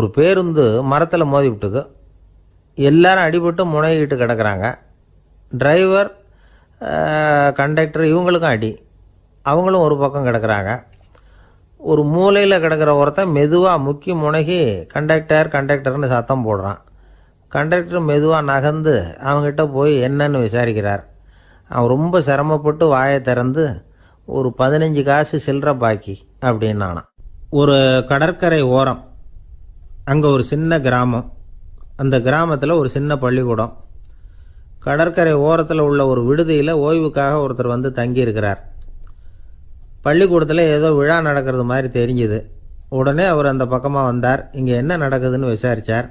ஒரு பேருந்து மரத்தில் மோதி விட்டது எல்லாரும் அடிபட்டு முனைகிட்டு கிடக்கிறாங்க டிரைவர் கண்டக்டர் இவங்களுக்கும் அடி அவங்களும் ஒரு பக்கம் கிடக்கிறாங்க ஒரு மூலையில் கிடக்கிற ஒருத்தன் மெதுவாக முக்கி முனகி கண்டக்டர் கண்டக்டர்னு சத்தம் போடுறான் கண்டக்டர் மெதுவாக நகர்ந்து அவங்ககிட்ட போய் என்னன்னு விசாரிக்கிறார் அவன் ரொம்ப சிரமப்பட்டு வாயை திறந்து ஒரு பதினஞ்சு காசு சில்லற பாக்கி அப்படின்னானான் ஒரு கடற்கரை ஓரம் அங்கே ஒரு சின்ன கிராமம் அந்த கிராமத்தில் ஒரு சின்ன பள்ளிக்கூடம் கடற்கரை ஓரத்தில் உள்ள ஒரு விடுதியில் ஓய்வுக்காக ஒருத்தர் வந்து தங்கியிருக்கிறார் பள்ளிக்கூடத்தில் ஏதோ விழா நடக்கிறது மாதிரி தெரிஞ்சுது உடனே அவர் அந்த பக்கமாக வந்தார் இங்கே என்ன நடக்குதுன்னு விசாரித்தார்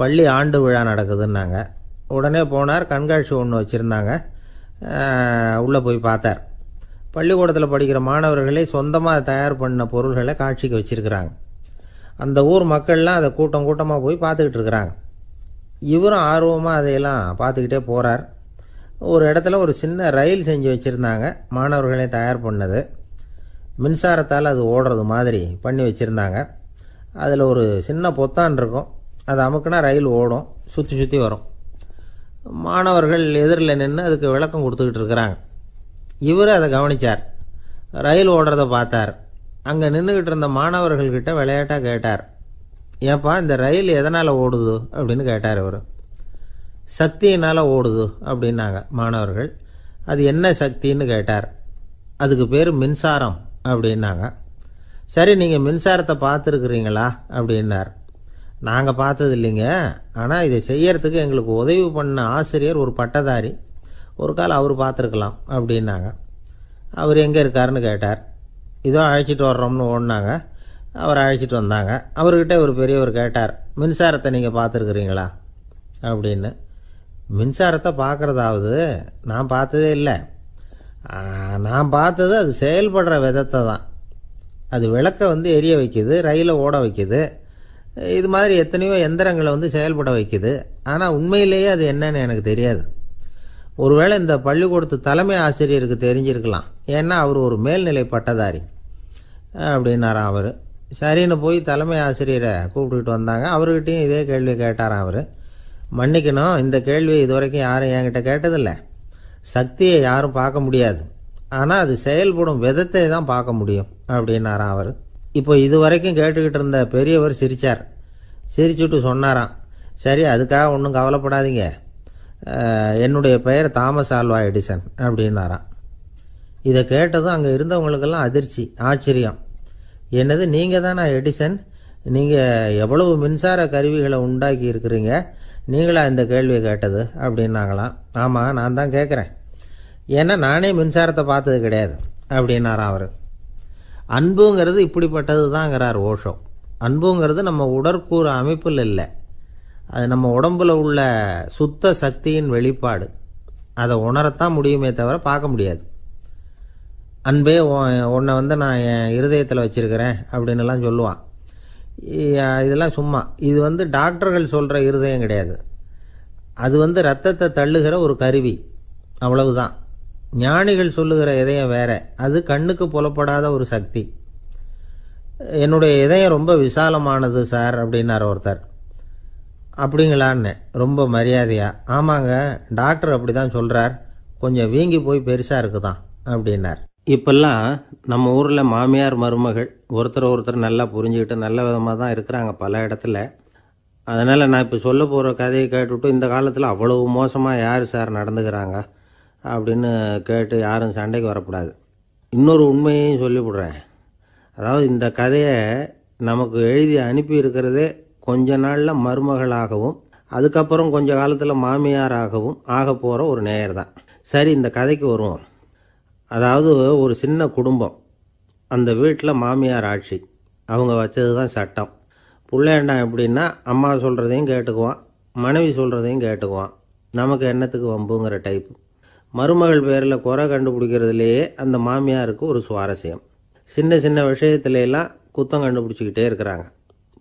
பள்ளி ஆண்டு விழா நடக்குதுன்னாங்க உடனே போனார் கண்காட்சி ஒன்று வச்சுருந்தாங்க உள்ளே போய் பார்த்தார் பள்ளிக்கூடத்தில் படிக்கிற மாணவர்களே சொந்தமாக தயார் பண்ண பொருள்களை காட்சிக்கு வச்சுருக்கிறாங்க அந்த ஊர் மக்கள்லாம் அதை கூட்டம் கூட்டமாக போய் பார்த்துக்கிட்டு இருக்கிறாங்க இவரும் ஆர்வமாக அதையெல்லாம் பார்த்துக்கிட்டே போகிறார் ஒரு இடத்துல ஒரு சின்ன ரயில் செஞ்சு வச்சுருந்தாங்க மாணவர்களே தயார் பண்ணது மின்சாரத்தால் அது ஓடுறது மாதிரி பண்ணி வச்சுருந்தாங்க அதில் ஒரு சின்ன பொத்தான் இருக்கும் அது அமுக்குனா ரயில் ஓடும் சுற்றி சுற்றி வரும் மாணவர்கள் எதிரில் நின்று அதுக்கு விளக்கம் கொடுத்துக்கிட்டு இருக்கிறாங்க இவர் அதை கவனித்தார் ரயில் ஓடுறத பார்த்தார் அங்கே நின்றுக்கிட்டு இருந்த மாணவர்கள்கிட்ட விளையாட்டாக கேட்டார் ஏப்பா இந்த ரயில் எதனால் ஓடுது அப்படின்னு கேட்டார் அவர் சக்தியினால் ஓடுது அப்படின்னாங்க மாணவர்கள் அது என்ன சக்தின்னு கேட்டார் அதுக்கு பேர் மின்சாரம் அப்படின்னாங்க சரி நீங்கள் மின்சாரத்தை பார்த்துருக்குறீங்களா அப்படின்னார் நாங்கள் பார்த்தது இல்லைங்க ஆனால் இதை செய்யறதுக்கு எங்களுக்கு உதவி பண்ண ஆசிரியர் ஒரு பட்டதாரி ஒரு கால் அவர் பார்த்துருக்கலாம் அப்படின்னாங்க அவர் எங்கே இருக்காருன்னு கேட்டார் இதோ அழைச்சிட்டு வர்றோம்னு ஓடினாங்க அவர் அழைச்சிட்டு வந்தாங்க அவர்கிட்ட ஒரு பெரியவர் கேட்டார் மின்சாரத்தை நீங்கள் பார்த்துருக்குறீங்களா அப்படின்னு மின்சாரத்தை பார்க்குறதாவது நான் பார்த்ததே இல்லை நான் பார்த்தது அது செயல்படுற விதத்தை தான் அது விளக்கை வந்து எரிய வைக்குது ரயிலை ஓட வைக்குது இது மாதிரி எத்தனையோ எந்திரங்களை வந்து செயல்பட வைக்குது ஆனால் உண்மையிலேயே அது என்னன்னு எனக்கு தெரியாது ஒருவேளை இந்த பள்ளிக்கூடத்து தலைமை ஆசிரியருக்கு தெரிஞ்சிருக்கலாம் ஏன்னா அவர் ஒரு மேல்நிலை பட்டதாரி அப்படின்னாராம் அவர் சரின்னு போய் தலைமை ஆசிரியரை கூப்பிட்டுக்கிட்டு வந்தாங்க அவர்கிட்டையும் இதே கேள்வி கேட்டாராம் அவர் மன்னிக்கணும் இந்த கேள்வி இது வரைக்கும் யாரும் என்கிட்ட கேட்டதில்லை சக்தியை யாரும் பார்க்க முடியாது ஆனால் அது செயல்படும் விதத்தை தான் பார்க்க முடியும் அப்படின்னாராம் அவர் இப்போ இது வரைக்கும் கேட்டுக்கிட்டு இருந்த பெரியவர் சிரித்தார் சிரிச்சுட்டு சொன்னாராம் சரி அதுக்காக ஒன்றும் கவலைப்படாதீங்க என்னுடைய பெயர் தாமஸ் ஆல்வா எடிசன் அப்படின்னாராம் இதை கேட்டதும் அங்கே இருந்தவங்களுக்கெல்லாம் அதிர்ச்சி ஆச்சரியம் என்னது நீங்கள் தானா எடிசன் நீங்கள் எவ்வளவு மின்சார கருவிகளை உண்டாக்கி இருக்கிறீங்க நீங்களா இந்த கேள்வி கேட்டது அப்படின்னாங்களாம் ஆமாம் நான் தான் கேட்குறேன் ஏன்னா நானே மின்சாரத்தை பார்த்தது கிடையாது அப்படின்னாராம் அவர் அன்புங்கிறது இப்படிப்பட்டது தாங்கிறார் ஓஷோ அன்புங்கிறது நம்ம உடற்கூறு அமைப்பில் இல்லை அது நம்ம உடம்பில் உள்ள சுத்த சக்தியின் வெளிப்பாடு அதை உணரத்தான் முடியுமே தவிர பார்க்க முடியாது அன்பே உன்னை வந்து நான் என் இருதயத்தில் வச்சுருக்கிறேன் அப்படின்னுலாம் சொல்லுவான் இதெல்லாம் சும்மா இது வந்து டாக்டர்கள் சொல்கிற இருதயம் கிடையாது அது வந்து ரத்தத்தை தள்ளுகிற ஒரு கருவி அவ்வளவுதான் ஞானிகள் சொல்லுகிற இதயம் வேற அது கண்ணுக்கு புலப்படாத ஒரு சக்தி என்னுடைய இதயம் ரொம்ப விசாலமானது சார் அப்படின்னார் ஒருத்தர் அப்படிங்களான்னு ரொம்ப மரியாதையாக ஆமாங்க டாக்டர் அப்படி தான் சொல்கிறார் கொஞ்சம் வீங்கி போய் பெருசாக இருக்குதான் அப்படின்னார் இப்போல்லாம் நம்ம ஊரில் மாமியார் மருமகள் ஒருத்தர் ஒருத்தர் நல்லா புரிஞ்சுக்கிட்டு நல்ல விதமாக தான் இருக்கிறாங்க பல இடத்துல அதனால் நான் இப்போ சொல்ல போகிற கதையை கேட்டுவிட்டு இந்த காலத்தில் அவ்வளவு மோசமாக யார் சார் நடந்துக்கிறாங்க அப்படின்னு கேட்டு யாரும் சண்டைக்கு வரக்கூடாது இன்னொரு உண்மையையும் சொல்லிவிடுறேன் அதாவது இந்த கதையை நமக்கு எழுதி அனுப்பி இருக்கிறதே கொஞ்ச நாளில் மருமகளாகவும் அதுக்கப்புறம் கொஞ்ச காலத்தில் மாமியாராகவும் ஆக போகிற ஒரு நேயர் தான் சரி இந்த கதைக்கு வருவோம் அதாவது ஒரு சின்ன குடும்பம் அந்த வீட்டில் மாமியார் ஆட்சி அவங்க வச்சது தான் சட்டம் பிள்ளையாண்டாம் எப்படின்னா அம்மா சொல்கிறதையும் கேட்டுக்குவான் மனைவி சொல்கிறதையும் கேட்டுக்குவான் நமக்கு என்னத்துக்கு வம்புங்கிற டைப்பு மருமகள் பேரில் குறை கண்டுபிடிக்கிறதுலையே அந்த மாமியாருக்கு ஒரு சுவாரஸ்யம் சின்ன சின்ன விஷயத்துலலாம் குத்தம் கண்டுபிடிச்சிக்கிட்டே இருக்கிறாங்க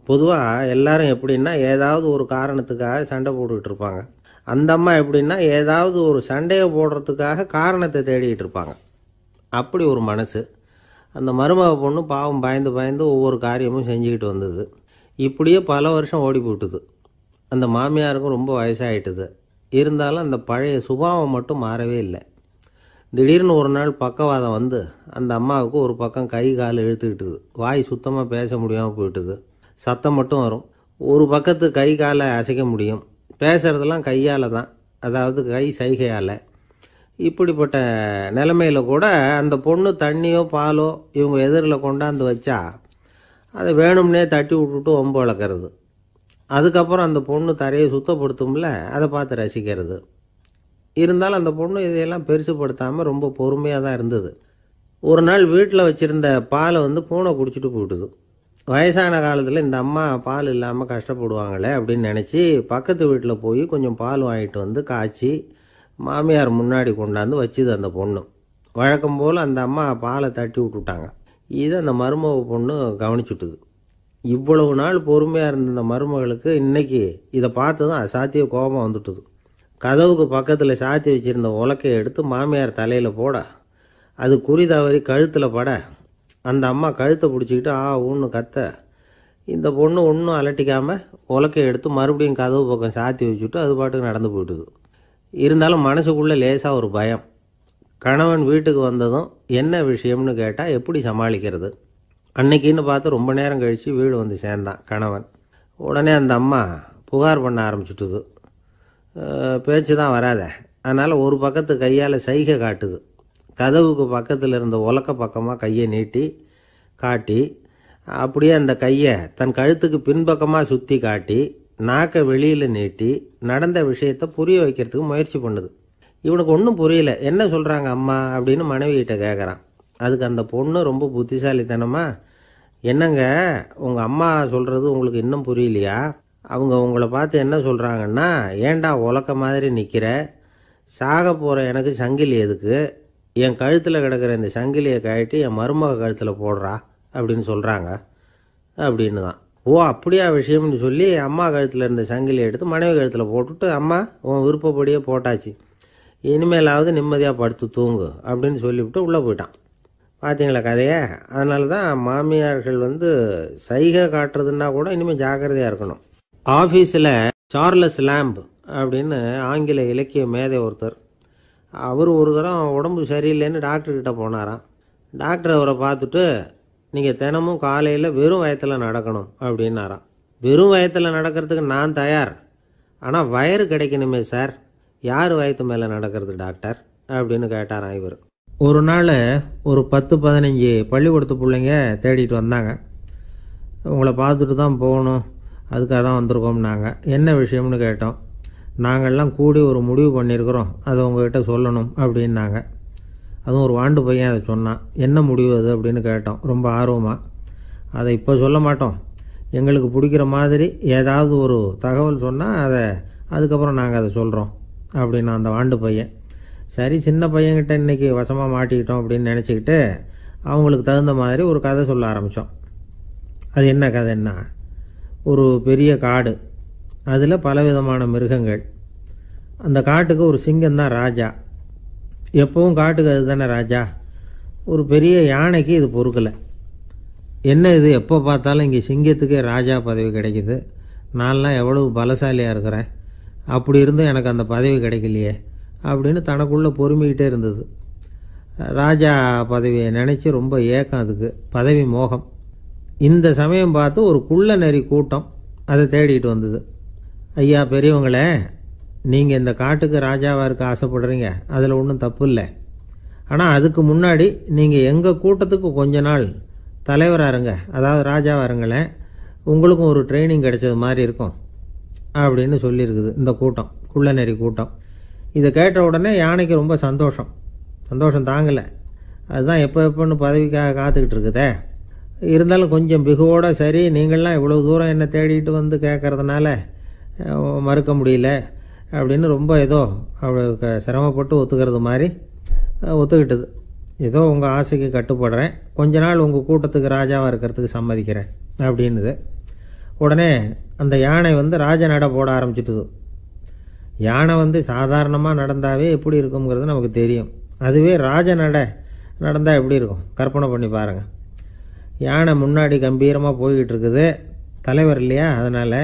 பொதுவாக எல்லாரும் எப்படின்னா ஏதாவது ஒரு காரணத்துக்காக சண்டை போட்டுக்கிட்டு இருப்பாங்க அந்த அம்மா எப்படின்னா ஏதாவது ஒரு சண்டையை போடுறதுக்காக காரணத்தை தேடிக்கிட்டு இருப்பாங்க அப்படி ஒரு மனசு அந்த மருமக பொண்ணு பாவம் பயந்து பயந்து ஒவ்வொரு காரியமும் செஞ்சுக்கிட்டு வந்தது இப்படியே பல வருஷம் ஓடி போட்டுது அந்த மாமியாருக்கும் ரொம்ப வயசாகிட்டுது இருந்தாலும் அந்த பழைய சுபாவம் மட்டும் மாறவே இல்லை திடீர்னு ஒரு நாள் பக்கவாதம் வந்து அந்த அம்மாவுக்கு ஒரு பக்கம் கை கால் இழுத்துக்கிட்டுது வாய் சுத்தமாக பேச முடியாமல் போயிட்டுது சத்தம் மட்டும் வரும் ஒரு பக்கத்து கை காலை அசைக்க முடியும் பேசுகிறதெல்லாம் கையால் தான் அதாவது கை சைகையால் இப்படிப்பட்ட நிலமையில் கூட அந்த பொண்ணு தண்ணியோ பாலோ இவங்க எதிரில் கொண்டாந்து வச்சா அதை வேணும்னே தட்டி விட்டுட்டு ஒம்பு வளர்க்குறது அதுக்கப்புறம் அந்த பொண்ணு தரையை சுத்தப்படுத்தும்ல அதை பார்த்து ரசிக்கிறது இருந்தாலும் அந்த பொண்ணு இதையெல்லாம் பெருசுப்படுத்தாமல் ரொம்ப பொறுமையாக தான் இருந்தது ஒரு நாள் வீட்டில் வச்சுருந்த பாலை வந்து பூனை குடிச்சிட்டு போயிட்டுது வயசான காலத்தில் இந்த அம்மா பால் இல்லாமல் கஷ்டப்படுவாங்களே அப்படின்னு நினச்சி பக்கத்து வீட்டில் போய் கொஞ்சம் பால் வாங்கிட்டு வந்து காய்ச்சி மாமியார் முன்னாடி கொண்டாந்து வச்சுது அந்த பொண்ணு வழக்கம் போல் அந்த அம்மா பாலை தட்டி விட்டுட்டாங்க இது அந்த மருமக பொண்ணு கவனிச்சுட்டுது இவ்வளவு நாள் பொறுமையாக இருந்த அந்த மருமகளுக்கு இன்றைக்கி இதை பார்த்து தான் சாத்திய கோபம் வந்துட்டுது கதவுக்கு பக்கத்தில் சாத்தி வச்சுருந்த உலக்கையை எடுத்து மாமியார் தலையில் போட அது குறி தவறி கழுத்தில் பட அந்த அம்மா கழுத்தை பிடிச்சிக்கிட்டு ஆ ஊன்னு கத்த இந்த பொண்ணு ஒன்றும் அலட்டிக்காமல் உலக்கையை எடுத்து மறுபடியும் கதவு பக்கம் சாத்தி வச்சுட்டு அது பாட்டுக்கு நடந்து போயிட்டுது இருந்தாலும் மனசுக்குள்ளே லேசாக ஒரு பயம் கணவன் வீட்டுக்கு வந்ததும் என்ன விஷயம்னு கேட்டால் எப்படி சமாளிக்கிறது அன்னைக்குன்னு பார்த்து ரொம்ப நேரம் கழித்து வீடு வந்து சேர்ந்தான் கணவன் உடனே அந்த அம்மா புகார் பண்ண ஆரம்பிச்சுட்டுது பேச்சு தான் வராத அதனால் ஒரு பக்கத்து கையால் சைகை காட்டுது கதவுக்கு பக்கத்தில் இருந்த உலக்க பக்கமாக கையை நீட்டி காட்டி அப்படியே அந்த கையை தன் கழுத்துக்கு பின்பக்கமாக சுற்றி காட்டி நாக்கை வெளியில் நீட்டி நடந்த விஷயத்த புரிய வைக்கிறதுக்கு முயற்சி பண்ணுது இவனுக்கு ஒன்றும் புரியல என்ன சொல்கிறாங்க அம்மா அப்படின்னு மனைவிகிட்ட கேட்குறான் அதுக்கு அந்த பொண்ணு ரொம்ப புத்திசாலித்தனமாக என்னங்க உங்கள் அம்மா சொல்கிறது உங்களுக்கு இன்னும் புரியலையா அவங்க உங்களை பார்த்து என்ன சொல்கிறாங்கன்னா ஏண்டா உலக்க மாதிரி நிற்கிற சாக போகிற எனக்கு சங்கிலி எதுக்கு என் கழுத்தில் கிடக்கிற இந்த சங்கிலியை கழட்டி என் மருமக கழுத்தில் போடுறா அப்படின்னு சொல்கிறாங்க அப்படின்னு தான் ஓ அப்படியா விஷயம்னு சொல்லி அம்மா கழுத்தில் இருந்த சங்கிலி எடுத்து மனைவி கழுத்தில் போட்டுட்டு அம்மா உன் விருப்பப்படியே போட்டாச்சு இனிமேலாவது நிம்மதியாக படுத்து தூங்கு அப்படின்னு சொல்லிவிட்டு உள்ளே போயிட்டான் பார்த்தீங்களா கதையை அதனால தான் மாமியார்கள் வந்து சைகை காட்டுறதுன்னா கூட இனிமேல் ஜாக்கிரதையாக இருக்கணும் ஆஃபீஸில் சார்லஸ் லேம்ப் அப்படின்னு ஆங்கில இலக்கிய மேதை ஒருத்தர் அவர் ஒரு தரம் உடம்பு சரியில்லைன்னு டாக்டர்கிட்ட போனாராம் டாக்டர் அவரை பார்த்துட்டு நீங்கள் தினமும் காலையில் வெறும் வயத்தில் நடக்கணும் அப்படின்னாராம் வெறும் வயத்தில் நடக்கிறதுக்கு நான் தயார் ஆனால் வயறு கிடைக்கணுமே சார் யார் வயத்து மேலே நடக்கிறது டாக்டர் அப்படின்னு கேட்டாராம் இவர் ஒரு நாள் ஒரு பத்து பதினஞ்சு பள்ளிக்கூடத்து பிள்ளைங்க தேடிட்டு வந்தாங்க உங்களை பார்த்துட்டு தான் போகணும் அதுக்காக தான் வந்திருக்கோம் நாங்கள் என்ன விஷயம்னு கேட்டோம் நாங்கள்லாம் கூடி ஒரு முடிவு பண்ணியிருக்கிறோம் அதை உங்ககிட்ட சொல்லணும் அப்படின்னாங்க அதுவும் ஒரு வாண்டு பையன் அதை சொன்னான் என்ன முடிவு அது அப்படின்னு கேட்டோம் ரொம்ப ஆர்வமாக அதை இப்போ சொல்ல மாட்டோம் எங்களுக்கு பிடிக்கிற மாதிரி ஏதாவது ஒரு தகவல் சொன்னால் அதை அதுக்கப்புறம் நாங்கள் அதை சொல்கிறோம் அப்படின்னு அந்த வாண்டு பையன் சரி சின்ன பையன்கிட்ட இன்றைக்கி வசமாக மாட்டிக்கிட்டோம் அப்படின்னு நினச்சிக்கிட்டு அவங்களுக்கு தகுந்த மாதிரி ஒரு கதை சொல்ல ஆரம்பித்தோம் அது என்ன கதைன்னா ஒரு பெரிய காடு அதில் பலவிதமான மிருகங்கள் அந்த காட்டுக்கு ஒரு சிங்கம் தான் ராஜா எப்பவும் காட்டுக்கு அது தானே ராஜா ஒரு பெரிய யானைக்கு இது பொறுக்கலை என்ன இது எப்போ பார்த்தாலும் இங்கே சிங்கத்துக்கே ராஜா பதவி கிடைக்கிது நான்லாம் எவ்வளவு பலசாலியாக இருக்கிறேன் அப்படி இருந்தும் எனக்கு அந்த பதவி கிடைக்கலையே அப்படின்னு தனக்குள்ளே பொறுமிக்கிட்டே இருந்தது ராஜா பதவியை நினச்சி ரொம்ப ஏக்கம் அதுக்கு பதவி மோகம் இந்த சமயம் பார்த்து ஒரு குள்ள நெறி கூட்டம் அதை தேடிக்கிட்டு வந்தது ஐயா பெரியவங்களே நீங்கள் இந்த காட்டுக்கு ராஜாவாக இருக்க ஆசைப்படுறீங்க அதில் ஒன்றும் தப்பு இல்லை ஆனால் அதுக்கு முன்னாடி நீங்கள் எங்கள் கூட்டத்துக்கு கொஞ்ச நாள் தலைவராக இருங்க அதாவது ராஜாவாக இருங்களேன் உங்களுக்கும் ஒரு ட்ரைனிங் கிடைச்சது மாதிரி இருக்கும் அப்படின்னு சொல்லியிருக்குது இந்த கூட்டம் குள்ளநெறி கூட்டம் இதை கேட்ட உடனே யானைக்கு ரொம்ப சந்தோஷம் சந்தோஷம் தாங்கலை அதுதான் எப்போ எப்போன்னு பதவிக்காக காத்துக்கிட்டு இருக்குதே இருந்தாலும் கொஞ்சம் பிகுவோட சரி நீங்கள்லாம் இவ்வளோ தூரம் என்னை தேடிட்டு வந்து கேட்குறதுனால மறுக்க முடியல அப்படின்னு ரொம்ப ஏதோ அவளுக்கு சிரமப்பட்டு ஒத்துக்கிறது மாதிரி ஒத்துக்கிட்டது ஏதோ உங்கள் ஆசைக்கு கட்டுப்படுறேன் கொஞ்ச நாள் உங்கள் கூட்டத்துக்கு ராஜாவாக இருக்கிறதுக்கு சம்மதிக்கிறேன் அப்படின்னுது உடனே அந்த யானை வந்து ராஜ நட போட ஆரம்பிச்சிட்டுது யானை வந்து சாதாரணமாக நடந்தாவே எப்படி இருக்குங்கிறது நமக்கு தெரியும் அதுவே ராஜ நட நடந்தால் எப்படி இருக்கும் கற்பனை பண்ணி பாருங்கள் யானை முன்னாடி கம்பீரமாக போய்கிட்டு இருக்குது தலைவர் இல்லையா அதனால்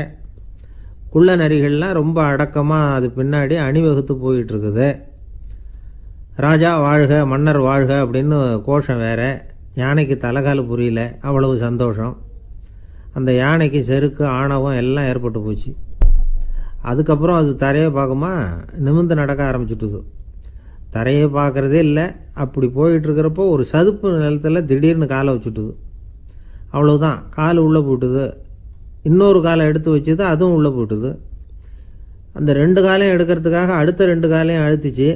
குள்ள நரிகள்லாம் ரொம்ப அடக்கமாக அது பின்னாடி அணிவகுத்து போயிட்டுருக்குது ராஜா வாழ்க மன்னர் வாழ்க அப்படின்னு கோஷம் வேறு யானைக்கு தலைகால் புரியல அவ்வளவு சந்தோஷம் அந்த யானைக்கு செருக்கு ஆணவம் எல்லாம் ஏற்பட்டு போச்சு அதுக்கப்புறம் அது தரையை பார்க்குமா நிமிந்து நடக்க ஆரம்பிச்சுட்டுது தரையை பார்க்குறதே இல்லை அப்படி போயிட்டுருக்கிறப்போ ஒரு சதுப்பு நிலத்தில் திடீர்னு காலை வச்சுட்டுது அவ்வளோதான் கால் உள்ளே போட்டுது இன்னொரு காலை எடுத்து வச்சுது அதுவும் உள்ளே போட்டுது அந்த ரெண்டு காலையும் எடுக்கிறதுக்காக அடுத்த ரெண்டு காலையும் அழுத்திச்சு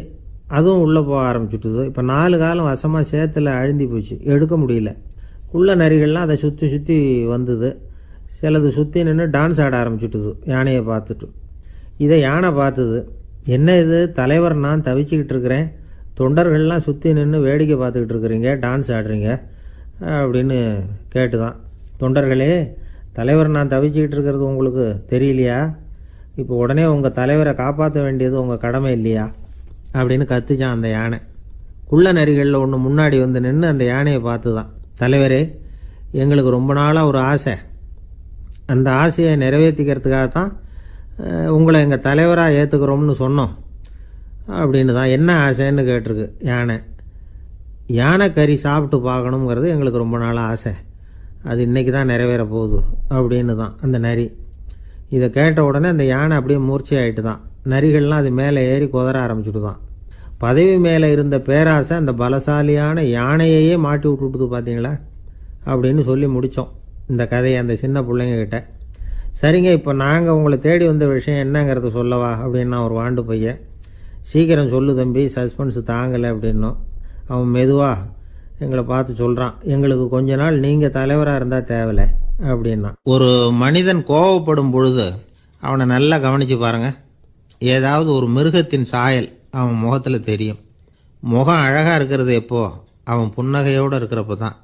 அதுவும் உள்ளே போக ஆரம்பிச்சுட்டுது இப்போ நாலு காலம் வசமாக சேத்தில் அழுந்தி போச்சு எடுக்க முடியல உள்ள நரிகள்லாம் அதை சுற்றி சுற்றி வந்தது சிலது சுற்றி நின்று டான்ஸ் ஆட ஆரம்பிச்சுட்டுது யானையை பார்த்துட்டு இதை யானை பார்த்துது என்ன இது தலைவர் நான் தவிச்சிக்கிட்டு இருக்கிறேன் தொண்டர்கள்லாம் சுற்றி நின்று வேடிக்கை பார்த்துக்கிட்டு இருக்கிறீங்க டான்ஸ் ஆடுறீங்க அப்படின்னு கேட்டு தான் தொண்டர்களே தலைவர் நான் தவிச்சிக்கிட்டு இருக்கிறது உங்களுக்கு தெரியலையா இப்போ உடனே உங்கள் தலைவரை காப்பாற்ற வேண்டியது உங்கள் கடமை இல்லையா அப்படின்னு கத்துச்சான் அந்த யானை குள்ள நரிகளில் ஒன்று முன்னாடி வந்து நின்று அந்த யானையை பார்த்து தான் தலைவரே எங்களுக்கு ரொம்ப நாளாக ஒரு ஆசை அந்த ஆசையை நிறைவேற்றிக்கிறதுக்காக தான் உங்களை எங்கள் தலைவராக ஏற்றுக்கிறோம்னு சொன்னோம் அப்படின்னு தான் என்ன ஆசைன்னு கேட்டிருக்கு யானை யானை கறி சாப்பிட்டு பார்க்கணுங்கிறது எங்களுக்கு ரொம்ப நாளாக ஆசை அது இன்றைக்கி தான் நிறைவேற போகுது அப்படின்னு தான் அந்த நரி இதை கேட்ட உடனே அந்த யானை அப்படியே மூர்ச்சையாயிட்டு தான் நரிகள்லாம் அது மேலே ஏறி குதற ஆரம்பிச்சுட்டு தான் பதவி மேலே இருந்த பேராசை அந்த பலசாலியான யானையையே மாட்டி விட்டுட்டுது பார்த்தீங்களா அப்படின்னு சொல்லி முடித்தோம் இந்த கதையை அந்த சின்ன பிள்ளைங்கக்கிட்ட சரிங்க இப்போ நாங்கள் உங்களை தேடி வந்த விஷயம் என்னங்கிறத சொல்லவா அப்படின்னா ஒரு வாண்டு பையன் சீக்கிரம் சொல்லு தம்பி சஸ்பென்ஸ் தாங்கலை அப்படின்னோம் அவன் மெதுவாக எங்களை பார்த்து சொல்கிறான் எங்களுக்கு கொஞ்ச நாள் நீங்கள் தலைவராக இருந்தால் தேவையில்ல அப்படின்னா ஒரு மனிதன் கோவப்படும் பொழுது அவனை நல்லா கவனித்து பாருங்கள் ஏதாவது ஒரு மிருகத்தின் சாயல் அவன் முகத்தில் தெரியும் முகம் அழகாக இருக்கிறது எப்போ அவன் புன்னகையோடு இருக்கிறப்ப தான்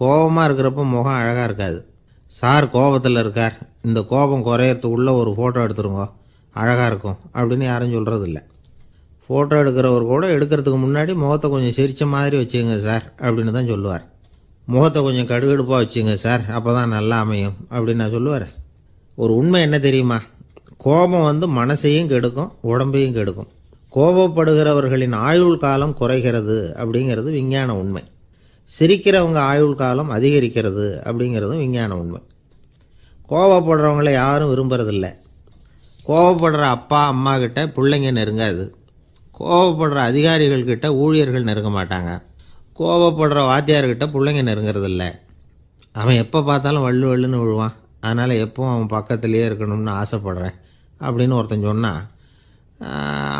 கோபமாக இருக்கிறப்ப முகம் அழகாக இருக்காது சார் கோபத்தில் இருக்கார் இந்த கோபம் குறையறதுக்குள்ளே ஒரு ஃபோட்டோ எடுத்துருங்கோ அழகாக இருக்கும் அப்படின்னு யாரும் இல்லை ஃபோட்டோ எடுக்கிறவர் கூட எடுக்கிறதுக்கு முன்னாடி முகத்தை கொஞ்சம் சிரித்த மாதிரி வச்சுங்க சார் அப்படின்னு தான் சொல்லுவார் முகத்தை கொஞ்சம் கடுகடுப்பாக வச்சுங்க சார் அப்போ தான் நல்லா அமையும் அப்படின்னு நான் சொல்லுவார் ஒரு உண்மை என்ன தெரியுமா கோபம் வந்து மனசையும் கெடுக்கும் உடம்பையும் கெடுக்கும் கோபப்படுகிறவர்களின் ஆயுள் காலம் குறைகிறது அப்படிங்கிறது விஞ்ஞான உண்மை சிரிக்கிறவங்க ஆயுள் காலம் அதிகரிக்கிறது அப்படிங்கிறதும் விஞ்ஞான உண்மை கோபப்படுறவங்களை யாரும் விரும்புறதில்லை கோபப்படுற அப்பா அம்மா கிட்ட பிள்ளைங்க நெருங்காது கோவப்படுற அதிகாரிகள்கிட்ட ஊழியர்கள் நெருங்க மாட்டாங்க கோவப்படுற வாத்தியார்கிட்ட பிள்ளைங்க இல்லை அவன் எப்போ பார்த்தாலும் வள்ளு வள்ளுன்னு விழுவான் அதனால் எப்போவும் அவன் பக்கத்துலேயே இருக்கணும்னு ஆசைப்படுறேன் அப்படின்னு ஒருத்தன் சொன்னான்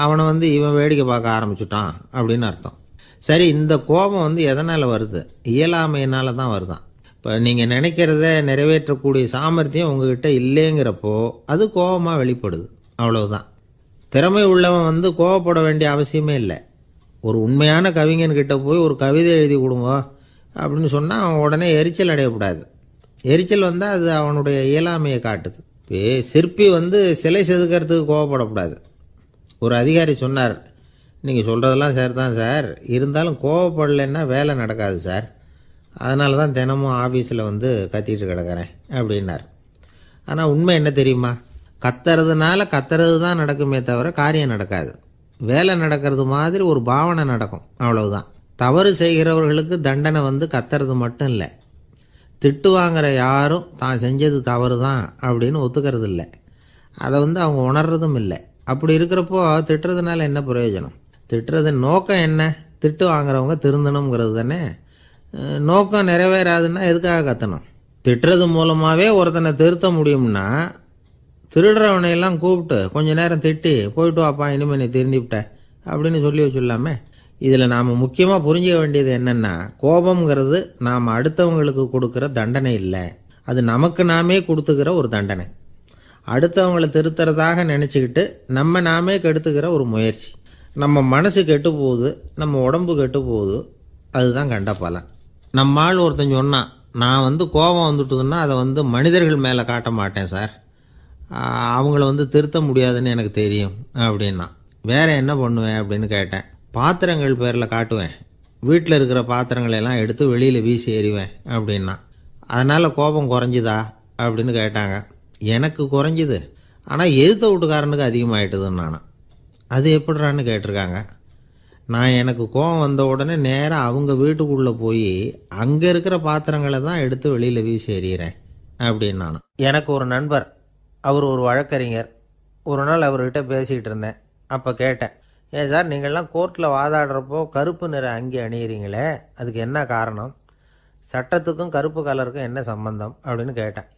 அவனை வந்து இவன் வேடிக்கை பார்க்க ஆரம்பிச்சுட்டான் அப்படின்னு அர்த்தம் சரி இந்த கோபம் வந்து எதனால் வருது இயலாமையினால தான் வருதான் இப்போ நீங்கள் நினைக்கிறத நிறைவேற்றக்கூடிய சாமர்த்தியம் உங்ககிட்ட இல்லைங்கிறப்போ அது கோபமாக வெளிப்படுது அவ்வளவுதான் திறமை உள்ளவன் வந்து கோவப்பட வேண்டிய அவசியமே இல்லை ஒரு உண்மையான கவிஞன்கிட்ட போய் ஒரு கவிதை எழுதி கொடுங்க அப்படின்னு சொன்னால் அவன் உடனே எரிச்சல் அடையக்கூடாது எரிச்சல் வந்தால் அது அவனுடைய இயலாமையை காட்டுது இப்போ சிற்பி வந்து சிலை செதுக்கிறதுக்கு கோவப்படக்கூடாது ஒரு அதிகாரி சொன்னார் நீங்கள் சொல்கிறதெல்லாம் சார் தான் சார் இருந்தாலும் கோவப்படலைன்னா வேலை நடக்காது சார் அதனால தான் தினமும் ஆஃபீஸில் வந்து கத்திட்டு கிடக்கிறேன் அப்படின்னார் ஆனால் உண்மை என்ன தெரியுமா கத்துறதுனால கத்துறது தான் நடக்குமே தவிர காரியம் நடக்காது வேலை நடக்கிறது மாதிரி ஒரு பாவனை நடக்கும் அவ்வளவுதான் தவறு செய்கிறவர்களுக்கு தண்டனை வந்து கத்துறது மட்டும் இல்லை திட்டு வாங்குற யாரும் தான் செஞ்சது தவறு தான் அப்படின்னு ஒத்துக்கிறது இல்லை அதை வந்து அவங்க உணர்றதும் இல்லை அப்படி இருக்கிறப்போ திட்டுறதுனால என்ன பிரயோஜனம் திட்டுறது நோக்கம் என்ன திட்டு வாங்குறவங்க திருந்தணுங்கிறது தானே நோக்கம் நிறைவேறாதுன்னா எதுக்காக கத்தணும் திட்டுறது மூலமாகவே ஒருத்தனை திருத்த முடியும்னா திருடுறவனை எல்லாம் கூப்பிட்டு கொஞ்ச நேரம் திட்டி போயிட்டு வாப்பா இனிமேல் நீ திருந்திவிட்ட அப்படின்னு சொல்லி வச்சுடலாமே இதில் நாம் முக்கியமாக புரிஞ்சிக்க வேண்டியது என்னென்னா கோபங்கிறது நாம் அடுத்தவங்களுக்கு கொடுக்குற தண்டனை இல்லை அது நமக்கு நாமே கொடுத்துக்கிற ஒரு தண்டனை அடுத்தவங்களை திருத்துறதாக நினச்சிக்கிட்டு நம்ம நாமே கெடுத்துக்கிற ஒரு முயற்சி நம்ம மனசு கெட்டு போகுது நம்ம உடம்பு கெட்டு போகுது அதுதான் கண்ட பலன் நம்மால் ஒருத்தன் சொன்னால் நான் வந்து கோபம் வந்துட்டுதுன்னா அதை வந்து மனிதர்கள் மேலே காட்ட மாட்டேன் சார் அவங்கள வந்து திருத்த முடியாதுன்னு எனக்கு தெரியும் அப்படின்னா வேறு என்ன பண்ணுவேன் அப்படின்னு கேட்டேன் பாத்திரங்கள் பேரில் காட்டுவேன் வீட்டில் இருக்கிற எல்லாம் எடுத்து வெளியில் வீசி எறிவேன் அப்படின்னா அதனால் கோபம் குறைஞ்சிதா அப்படின்னு கேட்டாங்க எனக்கு குறைஞ்சிது ஆனால் எதிர்த்த வீட்டுக்காரனுக்கு அதிகமாகிட்டுதுன்னு நான் அது எப்படிறான்னு கேட்டிருக்காங்க நான் எனக்கு கோபம் வந்த உடனே நேராக அவங்க வீட்டுக்குள்ளே போய் அங்கே இருக்கிற பாத்திரங்களை தான் எடுத்து வெளியில் வீசி எறிகிறேன் அப்படின்னு நான் எனக்கு ஒரு நண்பர் அவர் ஒரு வழக்கறிஞர் ஒரு நாள் அவர்கிட்ட பேசிகிட்டு இருந்தேன் அப்போ கேட்டேன் ஏன் சார் நீங்கள்லாம் கோர்ட்டில் வாதாடுறப்போ கருப்பு நிற அங்கி அணியிறீங்களே அதுக்கு என்ன காரணம் சட்டத்துக்கும் கருப்பு கலருக்கும் என்ன சம்பந்தம் அப்படின்னு கேட்டேன்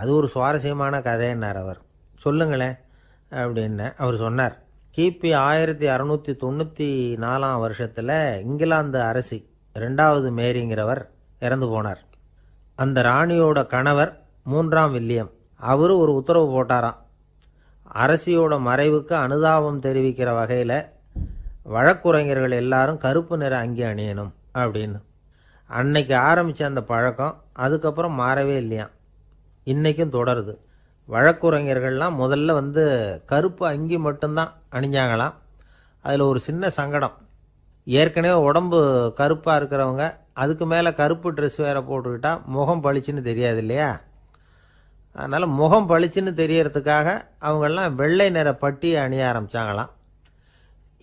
அது ஒரு சுவாரஸ்யமான கதைன்னார் அவர் சொல்லுங்களேன் அப்படின்னு அவர் சொன்னார் கிபி ஆயிரத்தி அறநூற்றி தொண்ணூற்றி நாலாம் வருஷத்தில் இங்கிலாந்து அரசி ரெண்டாவது மேரிங்கிறவர் இறந்து போனார் அந்த ராணியோட கணவர் மூன்றாம் வில்லியம் அவர் ஒரு உத்தரவு போட்டாராம் அரசியோட மறைவுக்கு அனுதாபம் தெரிவிக்கிற வகையில் வழக்குரைஞர்கள் எல்லாரும் கருப்பு நிற அங்கே அணியணும் அப்படின்னு அன்னைக்கு ஆரம்பித்த அந்த பழக்கம் அதுக்கப்புறம் மாறவே இல்லையாம் இன்றைக்கும் தொடருது வழக்குரைஞர்கள்லாம் முதல்ல வந்து கருப்பு அங்கி மட்டும்தான் அணிஞ்சாங்களாம் அதில் ஒரு சின்ன சங்கடம் ஏற்கனவே உடம்பு கருப்பாக இருக்கிறவங்க அதுக்கு மேலே கருப்பு ட்ரெஸ் வேறு போட்டுக்கிட்டால் முகம் பளிச்சுன்னு தெரியாது இல்லையா அதனால் முகம் பளிச்சுன்னு தெரியறதுக்காக அவங்கெல்லாம் வெள்ளை நிற பட்டியை அணிய ஆரம்பித்தாங்களாம்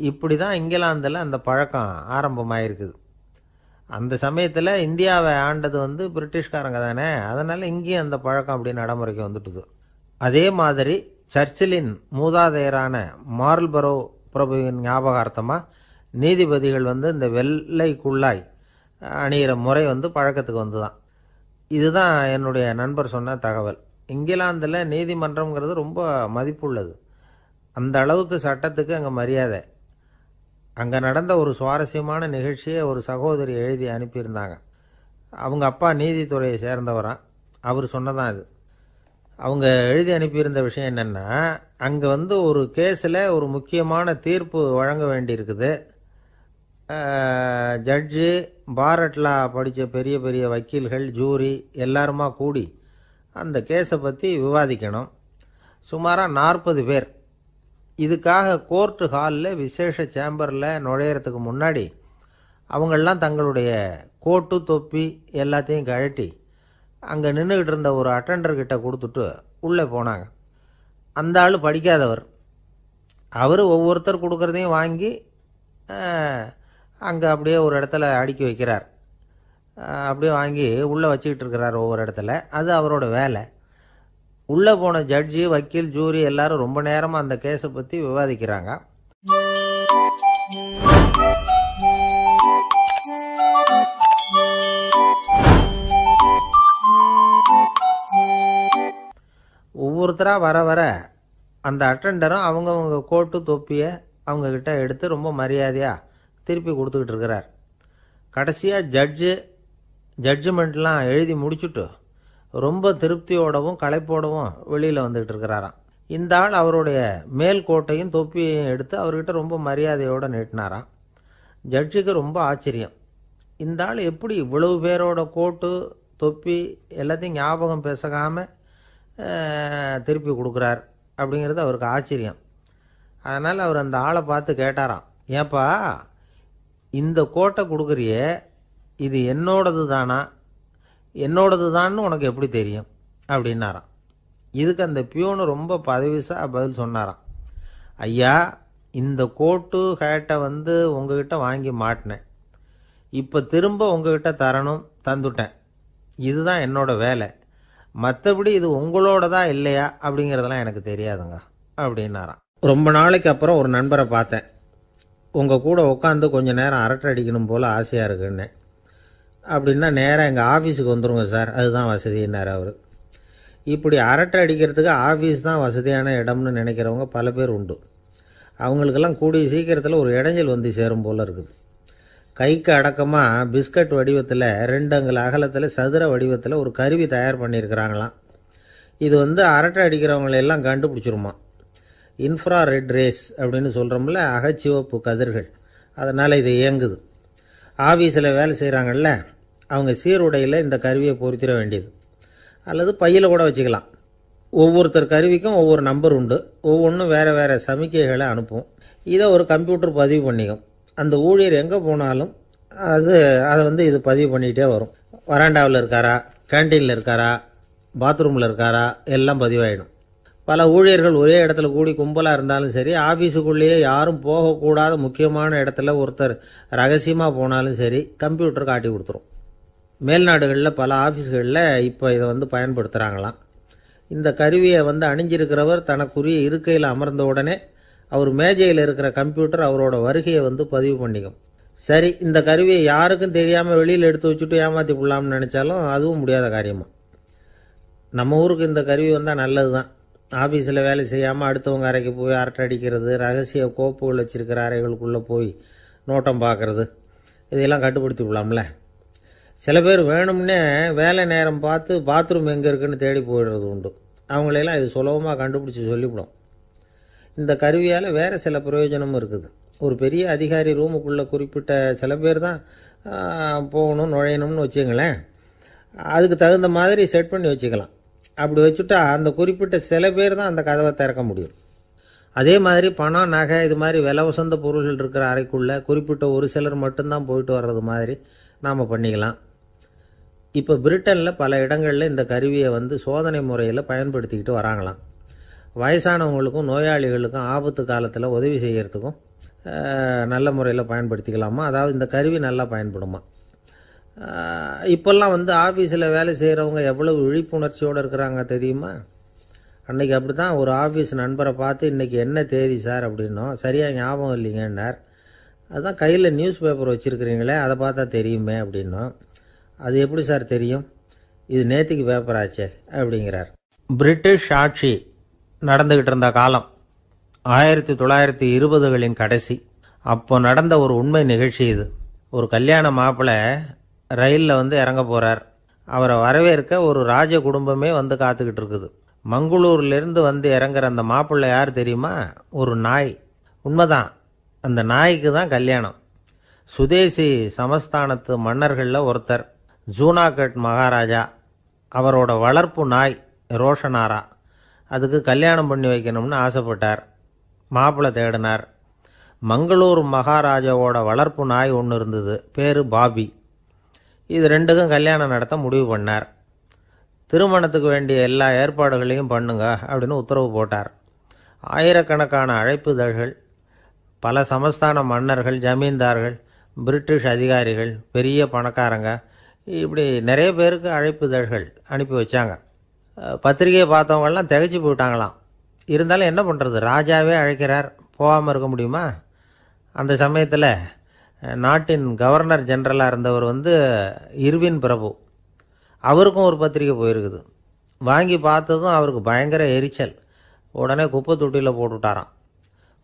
இப்படி தான் இங்கிலாந்தில் அந்த பழக்கம் ஆரம்பமாயிருக்குது அந்த சமயத்தில் இந்தியாவை ஆண்டது வந்து பிரிட்டிஷ்காரங்க தானே அதனால் இங்கேயும் அந்த பழக்கம் அப்படி நடைமுறைக்கு வந்துட்டுது அதே மாதிரி சர்ச்சிலின் மூதாதையரான மார்ல்பரோ பிரபுவின் ஞாபகார்த்தமாக நீதிபதிகள் வந்து இந்த வெள்ளை குள்ளாய் அணிகிற முறை வந்து பழக்கத்துக்கு வந்து தான் இதுதான் என்னுடைய நண்பர் சொன்ன தகவல் இங்கிலாந்தில் நீதிமன்றங்கிறது ரொம்ப மதிப்புள்ளது அந்த அளவுக்கு சட்டத்துக்கு அங்கே மரியாதை அங்கே நடந்த ஒரு சுவாரஸ்யமான நிகழ்ச்சியை ஒரு சகோதரி எழுதி அனுப்பியிருந்தாங்க அவங்க அப்பா நீதித்துறையை சேர்ந்தவரான் அவர் சொன்னதான் இது அவங்க எழுதி அனுப்பியிருந்த விஷயம் என்னென்னா அங்கே வந்து ஒரு கேஸில் ஒரு முக்கியமான தீர்ப்பு வழங்க வேண்டியிருக்குது ஜட்ஜு பாரட்லா படித்த பெரிய பெரிய வக்கீல்கள் ஜூரி எல்லாருமா கூடி அந்த கேஸை பற்றி விவாதிக்கணும் சுமாராக நாற்பது பேர் இதுக்காக கோர்ட்டு ஹாலில் விசேஷ சேம்பரில் நுழையிறதுக்கு முன்னாடி அவங்களெலாம் தங்களுடைய கோட்டு தொப்பி எல்லாத்தையும் கழட்டி அங்கே நின்றுக்கிட்டு இருந்த ஒரு அட்டண்டர்கிட்ட கொடுத்துட்டு உள்ளே போனாங்க அந்த ஆள் படிக்காதவர் அவர் ஒவ்வொருத்தர் கொடுக்குறதையும் வாங்கி அங்கே அப்படியே ஒரு இடத்துல அடுக்கி வைக்கிறார் அப்படியே வாங்கி உள்ளே வச்சுக்கிட்டு இருக்கிறார் ஒவ்வொரு இடத்துல அது அவரோட வேலை உள்ளே போன ஜட்ஜி வக்கீல் ஜூரி எல்லாரும் ரொம்ப நேரமாக அந்த கேஸை பற்றி விவாதிக்கிறாங்க ஒவ்வொருத்தராக வர வர அந்த அட்டண்டரும் அவங்கவுங்க கோட்டு தொப்பியை அவங்கக்கிட்ட எடுத்து ரொம்ப மரியாதையாக திருப்பி கொடுத்துக்கிட்டு இருக்கிறார் கடைசியாக ஜட்ஜு ஜட்ஜ்மெண்ட்லாம் எழுதி முடிச்சுட்டு ரொம்ப திருப்தியோடவும் களைப்போடவும் வெளியில் வந்துக்கிட்டு இருக்கிறாராம் இந்த ஆள் அவருடைய மேல் கோட்டையும் தொப்பியையும் எடுத்து அவர்கிட்ட ரொம்ப மரியாதையோடு நீட்டினாராம் ஜட்ஜுக்கு ரொம்ப ஆச்சரியம் இந்த ஆள் எப்படி இவ்வளவு பேரோட கோட்டு தொப்பி எல்லாத்தையும் ஞாபகம் பேசகாமல் திருப்பி கொடுக்குறார் அப்படிங்கிறது அவருக்கு ஆச்சரியம் அதனால் அவர் அந்த ஆளை பார்த்து கேட்டாராம் ஏப்பா இந்த கோட்டை கொடுக்குறியே இது என்னோடது தானா என்னோடது தான்னு உனக்கு எப்படி தெரியும் அப்படின்னாராம் இதுக்கு அந்த பியூனு ரொம்ப பதவிசாக பதில் சொன்னாராம் ஐயா இந்த கோட்டு ஹேட்டை வந்து உங்ககிட்ட வாங்கி மாட்டினேன் இப்போ திரும்ப உங்ககிட்ட தரணும் தந்துட்டேன் இதுதான் என்னோட வேலை மற்றபடி இது உங்களோடதா இல்லையா அப்படிங்கிறதெல்லாம் எனக்கு தெரியாதுங்க அப்படின்னாராம் ரொம்ப நாளைக்கு அப்புறம் ஒரு நண்பரை பார்த்தேன் உங்கள் கூட உட்காந்து கொஞ்சம் நேரம் அரட்டை அடிக்கணும் போல் ஆசையாக இருக்குன்னே அப்படின்னா நேராக எங்கள் ஆஃபீஸுக்கு வந்துடுங்க சார் அதுதான் வசதின்னார் அவர் இப்படி அரட்டை அடிக்கிறதுக்கு ஆஃபீஸ் தான் வசதியான இடம்னு நினைக்கிறவங்க பல பேர் உண்டு அவங்களுக்கெல்லாம் கூடிய சீக்கிரத்தில் ஒரு இடைஞ்சல் வந்து சேரும் போல் இருக்குது கைக்கு அடக்கமாக பிஸ்கட் வடிவத்தில் ரெண்டு அங்கல் அகலத்தில் சதுர வடிவத்தில் ஒரு கருவி தயார் பண்ணியிருக்கிறாங்களாம் இது வந்து அரட்டை அடிக்கிறவங்களெல்லாம் கண்டுபிடிச்சிருமா இன்ஃப்ரா ரெட் ரேஸ் அப்படின்னு சொல்கிறோம்ல அகச்சிவப்பு கதிர்கள் அதனால் இது இயங்குது ஆஃபீஸில் வேலை செய்கிறாங்கல்ல அவங்க சீருடையில் இந்த கருவியை பொருத்திட வேண்டியது அல்லது பையில் கூட வச்சுக்கலாம் ஒவ்வொருத்தர் கருவிக்கும் ஒவ்வொரு நம்பர் உண்டு ஒவ்வொன்றும் வேறு வேறு சமிக்கைகளை அனுப்பும் இதை ஒரு கம்ப்யூட்டர் பதிவு பண்ணிக்கும் அந்த ஊழியர் எங்கே போனாலும் அது அதை வந்து இது பதிவு பண்ணிக்கிட்டே வரும் வராண்டாவில் இருக்காரா கேன்டீனில் இருக்காரா பாத்ரூமில் இருக்காரா எல்லாம் பதிவாயிடும் பல ஊழியர்கள் ஒரே இடத்துல கூடி கும்பலாக இருந்தாலும் சரி ஆஃபீஸுக்குள்ளேயே யாரும் போகக்கூடாத முக்கியமான இடத்துல ஒருத்தர் ரகசியமாக போனாலும் சரி கம்ப்யூட்டர் காட்டி கொடுத்துரும் மேல்நாடுகளில் பல ஆஃபீஸ்களில் இப்போ இதை வந்து பயன்படுத்துகிறாங்களாம் இந்த கருவியை வந்து அணிஞ்சிருக்கிறவர் தனக்குரிய இருக்கையில் அமர்ந்த உடனே அவர் மேஜையில் இருக்கிற கம்ப்யூட்டர் அவரோட வருகையை வந்து பதிவு பண்ணிக்கும் சரி இந்த கருவியை யாருக்கும் தெரியாமல் வெளியில் எடுத்து வச்சுட்டு ஏமாற்றி போடலாம்னு நினச்சாலும் அதுவும் முடியாத காரியமாக நம்ம ஊருக்கு இந்த கருவி வந்தால் நல்லது தான் ஆஃபீஸில் வேலை செய்யாமல் அடுத்தவங்க அறைக்கு போய் அரட்டை அடிக்கிறது ரகசிய கோப்புகள் வச்சுருக்கிற அறைகளுக்குள்ளே போய் நோட்டம் பார்க்குறது இதையெல்லாம் கட்டுப்படுத்தி விடலாம்ல சில பேர் வேணும்னே வேலை நேரம் பார்த்து பாத்ரூம் எங்கே இருக்குன்னு தேடி போயிடுறது உண்டு அவங்களையெல்லாம் இது சுலபமாக கண்டுபிடிச்சி சொல்லிவிடும் இந்த கருவியால் வேறு சில பிரயோஜனமும் இருக்குது ஒரு பெரிய அதிகாரி ரூமுக்குள்ளே குறிப்பிட்ட சில பேர் தான் போகணும் நுழையணும்னு வச்சுங்களேன் அதுக்கு தகுந்த மாதிரி செட் பண்ணி வச்சுக்கலாம் அப்படி வச்சுட்டா அந்த குறிப்பிட்ட சில பேர் தான் அந்த கதவை திறக்க முடியும் அதே மாதிரி பணம் நகை இது மாதிரி விலை வசந்த பொருள்கள் இருக்கிற அறைக்குள்ளே குறிப்பிட்ட ஒரு சிலர் மட்டும்தான் போயிட்டு வர்றது மாதிரி நாம் பண்ணிக்கலாம் இப்போ பிரிட்டனில் பல இடங்களில் இந்த கருவியை வந்து சோதனை முறையில் பயன்படுத்திக்கிட்டு வராங்களாம் வயசானவங்களுக்கும் நோயாளிகளுக்கும் ஆபத்து காலத்தில் உதவி செய்கிறதுக்கும் நல்ல முறையில் பயன்படுத்திக்கலாமா அதாவது இந்த கருவி நல்லா பயன்படுமா இப்போல்லாம் வந்து ஆஃபீஸில் வேலை செய்கிறவங்க எவ்வளோ விழிப்புணர்ச்சியோடு இருக்கிறாங்க தெரியுமா அன்றைக்கி அப்படி தான் ஒரு ஆஃபீஸ் நண்பரை பார்த்து இன்றைக்கி என்ன தேதி சார் அப்படின்னோ சரியாக ஞாபகம் இல்லைங்கன்னார் அதுதான் கையில் நியூஸ் பேப்பர் வச்சுருக்கிறீங்களே அதை பார்த்தா தெரியுமே அப்படின்னோம் அது எப்படி சார் தெரியும் இது நேற்றுக்கு பேப்பர் ஆச்சே அப்படிங்கிறார் பிரிட்டிஷ் ஆட்சி நடந்துக்கிட்டு இருந்த காலம் ஆயிரத்தி தொள்ளாயிரத்தி இருபதுகளின் கடைசி அப்போ நடந்த ஒரு உண்மை நிகழ்ச்சி இது ஒரு கல்யாண மாப்பிள்ளை ரயிலில் வந்து இறங்க போகிறார் அவரை வரவேற்க ஒரு ராஜ குடும்பமே வந்து காத்துக்கிட்டு இருக்குது மங்களூர்லேருந்து வந்து இறங்குற அந்த மாப்பிள்ளை யார் தெரியுமா ஒரு நாய் உண்மைதான் அந்த நாய்க்கு தான் கல்யாணம் சுதேசி சமஸ்தானத்து மன்னர்களில் ஒருத்தர் ஜூனாகட் மகாராஜா அவரோட வளர்ப்பு நாய் ரோஷனாரா அதுக்கு கல்யாணம் பண்ணி வைக்கணும்னு ஆசைப்பட்டார் மாப்பிள்ளை தேடினார் மங்களூர் மகாராஜாவோட வளர்ப்பு நாய் ஒன்று இருந்தது பேர் பாபி இது ரெண்டுக்கும் கல்யாணம் நடத்த முடிவு பண்ணார் திருமணத்துக்கு வேண்டிய எல்லா ஏற்பாடுகளையும் பண்ணுங்க அப்படின்னு உத்தரவு போட்டார் ஆயிரக்கணக்கான அழைப்புதழ்கள் பல சமஸ்தான மன்னர்கள் ஜமீன்தார்கள் பிரிட்டிஷ் அதிகாரிகள் பெரிய பணக்காரங்க இப்படி நிறைய பேருக்கு இதழ்கள் அனுப்பி வச்சாங்க பத்திரிகையை பார்த்தவங்கெல்லாம் திகச்சு போயிட்டாங்களாம் இருந்தாலும் என்ன பண்ணுறது ராஜாவே அழைக்கிறார் போகாமல் இருக்க முடியுமா அந்த சமயத்தில் நாட்டின் கவர்னர் ஜென்ரலாக இருந்தவர் வந்து இர்வின் பிரபு அவருக்கும் ஒரு பத்திரிக்கை போயிருக்குது வாங்கி பார்த்ததும் அவருக்கு பயங்கர எரிச்சல் உடனே குப்பை தொட்டியில் போட்டுவிட்டாராம்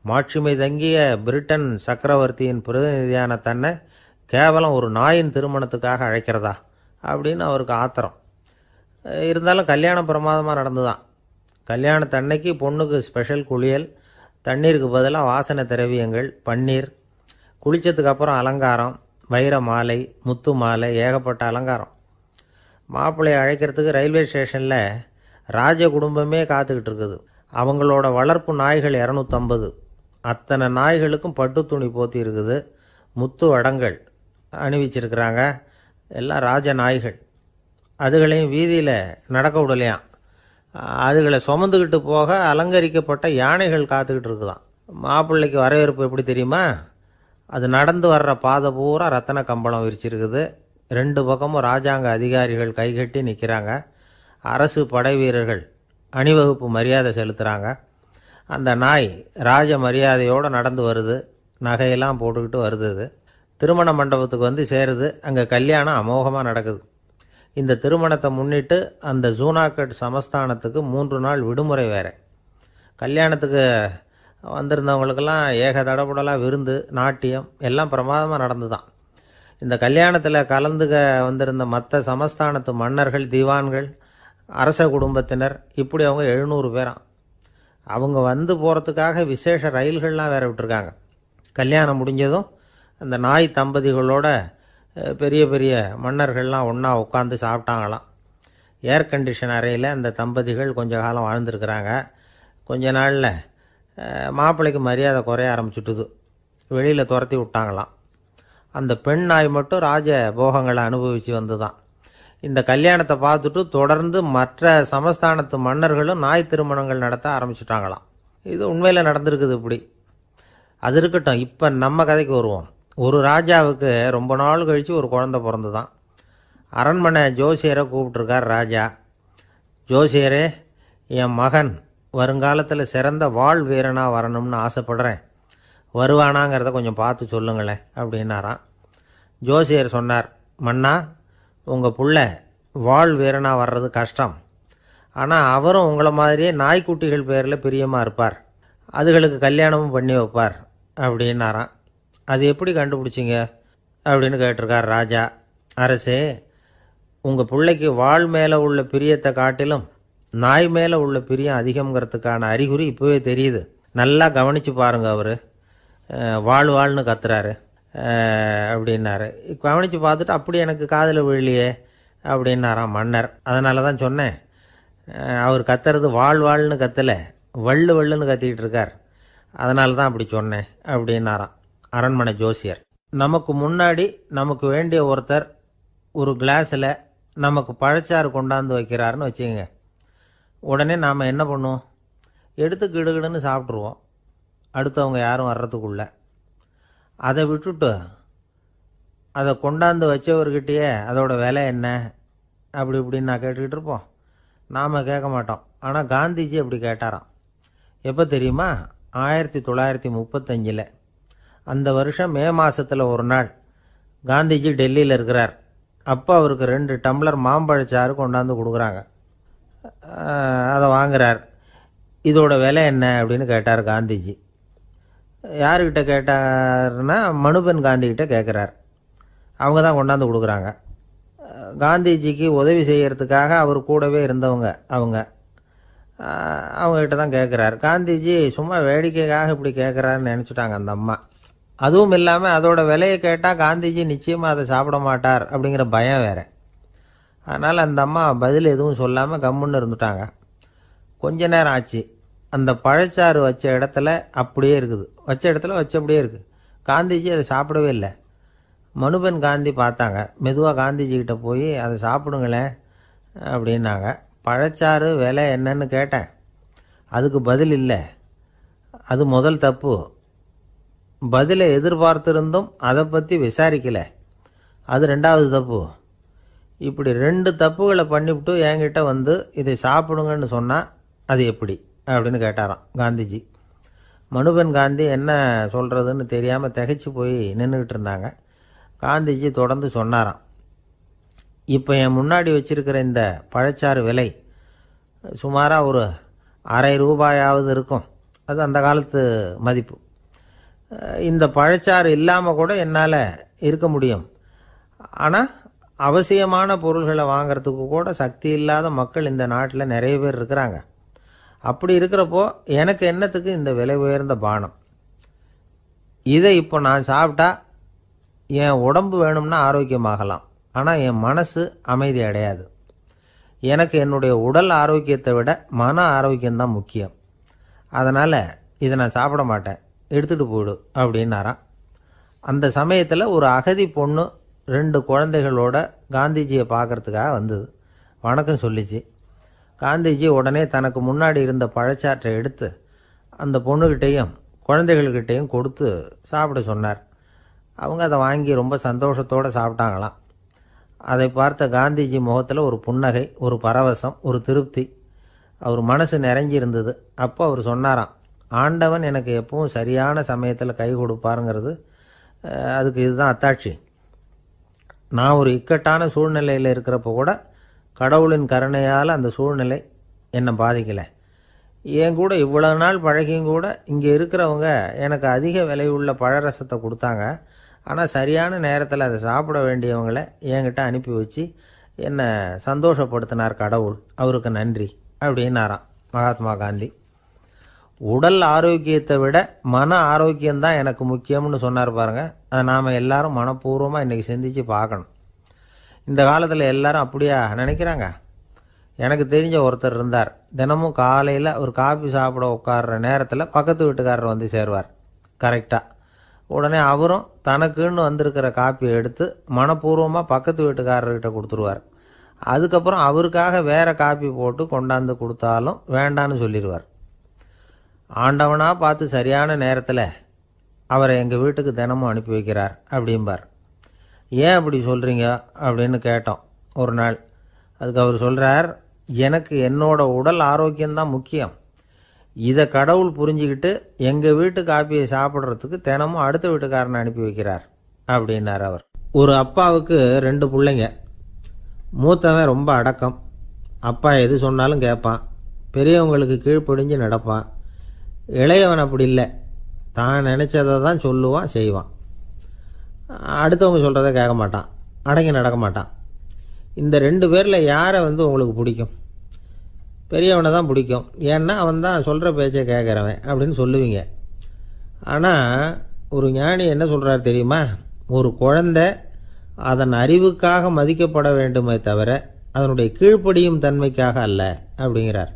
மாட்சிமை தங்கிய பிரிட்டன் சக்கரவர்த்தியின் பிரதிநிதியான தன்னை கேவலம் ஒரு நாயின் திருமணத்துக்காக அழைக்கிறதா அப்படின்னு அவருக்கு ஆத்திரம் இருந்தாலும் கல்யாணம் பிரமாதமாக நடந்து தான் கல்யாணத்தன்னைக்கு பொண்ணுக்கு ஸ்பெஷல் குளியல் தண்ணீருக்கு பதிலாக வாசனை திரவியங்கள் பன்னீர் குளித்ததுக்கு அப்புறம் அலங்காரம் வைர மாலை முத்து மாலை ஏகப்பட்ட அலங்காரம் மாப்பிள்ளையை அழைக்கிறதுக்கு ரயில்வே ஸ்டேஷனில் ராஜ குடும்பமே காத்துக்கிட்டு இருக்குது அவங்களோட வளர்ப்பு நாய்கள் இரநூத்தம்பது அத்தனை நாய்களுக்கும் பட்டு துணி போத்தி இருக்குது முத்து வடங்கள் அணிவிச்சிருக்கிறாங்க எல்லாம் ராஜ நாய்கள் அதுகளையும் வீதியில் நடக்க விடலையாம் அதுகளை சுமந்துக்கிட்டு போக அலங்கரிக்கப்பட்ட யானைகள் காத்துக்கிட்டு இருக்குதான் மாப்பிள்ளைக்கு வரவேற்பு எப்படி தெரியுமா அது நடந்து வர்ற பாதை பூரா ரத்தன கம்பளம் விரிச்சிருக்குது ரெண்டு பக்கமும் ராஜாங்க அதிகாரிகள் கைகட்டி நிற்கிறாங்க அரசு படை வீரர்கள் அணிவகுப்பு மரியாதை செலுத்துகிறாங்க அந்த நாய் ராஜ மரியாதையோடு நடந்து வருது நகையெல்லாம் போட்டுக்கிட்டு வருது திருமண மண்டபத்துக்கு வந்து சேருது அங்கே கல்யாணம் அமோகமாக நடக்குது இந்த திருமணத்தை முன்னிட்டு அந்த ஜூனாகட் சமஸ்தானத்துக்கு மூன்று நாள் விடுமுறை வேறு கல்யாணத்துக்கு வந்திருந்தவங்களுக்கெல்லாம் ஏக தடபுடலாக விருந்து நாட்டியம் எல்லாம் பிரமாதமாக நடந்து தான் இந்த கல்யாணத்தில் கலந்துக வந்திருந்த மற்ற சமஸ்தானத்து மன்னர்கள் திவான்கள் அரச குடும்பத்தினர் இப்படி அவங்க எழுநூறு பேராம் அவங்க வந்து போகிறதுக்காக விசேஷ ரயில்கள்லாம் வேறு விட்டுருக்காங்க கல்யாணம் முடிஞ்சதும் அந்த நாய் தம்பதிகளோட பெரிய பெரிய மன்னர்கள்லாம் ஒன்றா உட்காந்து சாப்பிட்டாங்களாம் ஏர் கண்டிஷன் அறையில் அந்த தம்பதிகள் கொஞ்ச காலம் வாழ்ந்துருக்குறாங்க கொஞ்ச நாளில் மாப்பிள்ளைக்கு மரியாதை குறைய ஆரம்பிச்சுட்டுது வெளியில் துரத்தி விட்டாங்களாம் அந்த பெண் நாய் மட்டும் ராஜ போகங்களை அனுபவித்து வந்து தான் இந்த கல்யாணத்தை பார்த்துட்டு தொடர்ந்து மற்ற சமஸ்தானத்து மன்னர்களும் நாய் திருமணங்கள் நடத்த ஆரம்பிச்சிட்டாங்களாம் இது உண்மையில் நடந்திருக்குது இப்படி அது இருக்கட்டும் இப்போ நம்ம கதைக்கு வருவோம் ஒரு ராஜாவுக்கு ரொம்ப நாள் கழித்து ஒரு குழந்த பிறந்துதான் அரண்மனை ஜோசியரை கூப்பிட்ருக்கார் ராஜா ஜோசியரே என் மகன் வருங்காலத்தில் சிறந்த வாழ் வீரனாக வரணும்னு ஆசைப்படுறேன் வருவானாங்கிறத கொஞ்சம் பார்த்து சொல்லுங்களேன் அப்படின்னாராம் ஜோசியர் சொன்னார் மன்னா உங்கள் புள்ள வாழ் வீரனாக வர்றது கஷ்டம் ஆனால் அவரும் உங்களை மாதிரியே நாய்க்குட்டிகள் பேரில் பிரியமாக இருப்பார் அதுகளுக்கு கல்யாணமும் பண்ணி வைப்பார் அப்படின்னாராம் அது எப்படி கண்டுபிடிச்சிங்க அப்படின்னு கேட்டிருக்கார் ராஜா அரசே உங்கள் பிள்ளைக்கு வாழ் மேலே உள்ள பிரியத்தை காட்டிலும் நாய் மேலே உள்ள பிரியம் அதிகங்கிறதுக்கான அறிகுறி இப்போவே தெரியுது நல்லா கவனித்து பாருங்கள் அவர் வாழ் வாழ்னு கத்துறாரு அப்படின்னாரு கவனித்து பார்த்துட்டு அப்படி எனக்கு காதில் விழியே அப்படின்னாராம் மன்னர் அதனால தான் சொன்னேன் அவர் கத்துறது வாழ் வாழ்னு கத்தலை வள்ளு வள்ளுன்னு கத்திக்கிட்டு இருக்கார் அதனால தான் அப்படி சொன்னேன் அப்படின்னாராம் அரண்மனை ஜோசியர் நமக்கு முன்னாடி நமக்கு வேண்டிய ஒருத்தர் ஒரு கிளாஸில் நமக்கு பழச்சாறு கொண்டாந்து வைக்கிறாருன்னு வச்சுக்கோங்க உடனே நாம் என்ன பண்ணுவோம் எடுத்து கிடுகிடுன்னு சாப்பிட்ருவோம் அடுத்தவங்க யாரும் வர்றதுக்குள்ள அதை விட்டுட்டு அதை கொண்டாந்து வச்சவர்கிட்டயே அதோடய விலை என்ன அப்படி இப்படின்னு நான் கேட்டுக்கிட்டு இருப்போம் நாம் கேட்க மாட்டோம் ஆனால் காந்திஜி அப்படி கேட்டாராம் எப்போ தெரியுமா ஆயிரத்தி தொள்ளாயிரத்தி முப்பத்தஞ்சில் அந்த வருஷம் மே மாதத்தில் ஒரு நாள் காந்திஜி டெல்லியில் இருக்கிறார் அப்போ அவருக்கு ரெண்டு டம்ளர் மாம்பழச்சாறு கொண்டாந்து கொடுக்குறாங்க அதை வாங்குறார் இதோட விலை என்ன அப்படின்னு கேட்டார் காந்திஜி யாருக்கிட்ட கேட்டார்னா மனுபென் காந்திகிட்ட கேட்குறார் அவங்க தான் கொண்டாந்து கொடுக்குறாங்க காந்திஜிக்கு உதவி செய்கிறதுக்காக அவர் கூடவே இருந்தவங்க அவங்க அவங்கக்கிட்ட தான் கேட்குறாரு காந்திஜி சும்மா வேடிக்கைக்காக இப்படி கேட்குறாருன்னு நினச்சிட்டாங்க அந்த அம்மா அதுவும் இல்லாமல் அதோட விலையை கேட்டால் காந்திஜி நிச்சயமாக அதை சாப்பிட மாட்டார் அப்படிங்கிற பயம் வேறு அதனால் அந்த அம்மா பதில் எதுவும் சொல்லாமல் கம்முன்னு இருந்துட்டாங்க கொஞ்ச நேரம் ஆச்சு அந்த பழச்சாறு வச்ச இடத்துல அப்படியே இருக்குது வச்ச இடத்துல வச்சபடியே இருக்குது காந்திஜி அதை சாப்பிடவே இல்லை மனுபன் காந்தி பார்த்தாங்க மெதுவாக காந்திஜிக்கிட்ட போய் அதை சாப்பிடுங்களேன் அப்படின்னாங்க பழச்சாறு விலை என்னன்னு கேட்டேன் அதுக்கு பதில் இல்லை அது முதல் தப்பு பதிலை எதிர்பார்த்துருந்தும் அதை பற்றி விசாரிக்கலை அது ரெண்டாவது தப்பு இப்படி ரெண்டு தப்புகளை பண்ணிவிட்டு என்கிட்ட வந்து இதை சாப்பிடுங்கன்னு சொன்னால் அது எப்படி அப்படின்னு கேட்டாராம் காந்திஜி மனுபன் காந்தி என்ன சொல்கிறதுன்னு தெரியாமல் திகைச்சு போய் நின்றுக்கிட்டு இருந்தாங்க காந்திஜி தொடர்ந்து சொன்னாராம் இப்போ என் முன்னாடி வச்சுருக்கிற இந்த பழச்சாறு விலை சுமாராக ஒரு அரை ரூபாயாவது இருக்கும் அது அந்த காலத்து மதிப்பு இந்த பழச்சாறு இல்லாமல் கூட என்னால் இருக்க முடியும் ஆனால் அவசியமான பொருள்களை வாங்கிறதுக்கு கூட சக்தி இல்லாத மக்கள் இந்த நாட்டில் நிறைய பேர் இருக்கிறாங்க அப்படி இருக்கிறப்போ எனக்கு என்னத்துக்கு இந்த விலை உயர்ந்த பானம் இதை இப்போ நான் சாப்பிட்டா என் உடம்பு வேணும்னா ஆரோக்கியமாகலாம் ஆனால் என் மனசு அமைதி அடையாது எனக்கு என்னுடைய உடல் ஆரோக்கியத்தை விட மன ஆரோக்கியம்தான் முக்கியம் அதனால் இதை நான் சாப்பிட மாட்டேன் எடுத்துகிட்டு போயிடு அப்படின்னாராம் அந்த சமயத்தில் ஒரு அகதி பொண்ணு ரெண்டு குழந்தைகளோட காந்திஜியை பார்க்குறதுக்காக வந்தது வணக்கம் சொல்லிச்சு காந்திஜி உடனே தனக்கு முன்னாடி இருந்த பழச்சாற்றை எடுத்து அந்த பொண்ணுக்கிட்டேயும் குழந்தைகள்கிட்டையும் கொடுத்து சாப்பிட சொன்னார் அவங்க அதை வாங்கி ரொம்ப சந்தோஷத்தோடு சாப்பிட்டாங்களாம் அதை பார்த்த காந்திஜி முகத்தில் ஒரு புன்னகை ஒரு பரவசம் ஒரு திருப்தி அவர் மனசு நிறைஞ்சிருந்தது அப்போ அவர் சொன்னாராம் ஆண்டவன் எனக்கு எப்பவும் சரியான சமயத்தில் கை கொடுப்பாருங்கிறது அதுக்கு இதுதான் அத்தாட்சி நான் ஒரு இக்கட்டான சூழ்நிலையில் இருக்கிறப்ப கூட கடவுளின் கருணையால் அந்த சூழ்நிலை என்னை பாதிக்கலை என் கூட இவ்வளோ நாள் பழகியும் கூட இங்கே இருக்கிறவங்க எனக்கு அதிக விலை உள்ள பழரசத்தை கொடுத்தாங்க ஆனால் சரியான நேரத்தில் அதை சாப்பிட வேண்டியவங்களை என்கிட்ட அனுப்பி வச்சு என்னை சந்தோஷப்படுத்தினார் கடவுள் அவருக்கு நன்றி அப்படின்னாராம் மகாத்மா காந்தி உடல் ஆரோக்கியத்தை விட மன ஆரோக்கியம்தான் எனக்கு முக்கியம்னு சொன்னார் பாருங்கள் அதை நாம் எல்லாரும் மனப்பூர்வமாக இன்றைக்கி சிந்தித்து பார்க்கணும் இந்த காலத்தில் எல்லாரும் அப்படியா நினைக்கிறாங்க எனக்கு தெரிஞ்ச ஒருத்தர் இருந்தார் தினமும் காலையில் ஒரு காஃபி சாப்பிட உட்கார்ற நேரத்தில் பக்கத்து வீட்டுக்காரர் வந்து சேருவார் கரெக்டாக உடனே அவரும் தனக்குன்னு வந்திருக்கிற காப்பியை எடுத்து மனப்பூர்வமாக பக்கத்து வீட்டுக்காரர்கிட்ட கொடுத்துருவார் அதுக்கப்புறம் அவருக்காக வேறு காப்பி போட்டு கொண்டாந்து கொடுத்தாலும் வேண்டான்னு சொல்லிடுவார் ஆண்டவனாக பார்த்து சரியான நேரத்தில் அவரை எங்கள் வீட்டுக்கு தினமும் அனுப்பி வைக்கிறார் அப்படிம்பார் ஏன் அப்படி சொல்கிறீங்க அப்படின்னு கேட்டோம் ஒரு நாள் அதுக்கு அவர் சொல்கிறார் எனக்கு என்னோடய உடல் ஆரோக்கியம்தான் முக்கியம் இதை கடவுள் புரிஞ்சுக்கிட்டு எங்கள் வீட்டு காப்பியை சாப்பிட்றதுக்கு தினமும் அடுத்த வீட்டுக்காரனை அனுப்பி வைக்கிறார் அப்படின்னார் அவர் ஒரு அப்பாவுக்கு ரெண்டு பிள்ளைங்க மூத்தவன் ரொம்ப அடக்கம் அப்பா எது சொன்னாலும் கேட்பான் பெரியவங்களுக்கு கீழ்ப்படிஞ்சு நடப்பான் இளையவன் அப்படி இல்லை தான் நினச்சதை தான் சொல்லுவான் செய்வான் அடுத்தவங்க சொல்கிறத கேட்க மாட்டான் அடங்கி நடக்க மாட்டான் இந்த ரெண்டு பேரில் யாரை வந்து உங்களுக்கு பிடிக்கும் பெரியவனை தான் பிடிக்கும் ஏன்னா அவன் தான் சொல்கிற பேச்சை கேட்குறவன் அப்படின்னு சொல்லுவீங்க ஆனால் ஒரு ஞானி என்ன சொல்கிறார் தெரியுமா ஒரு குழந்த அதன் அறிவுக்காக மதிக்கப்பட வேண்டுமே தவிர அதனுடைய கீழ்ப்படியும் தன்மைக்காக அல்ல அப்படிங்கிறார்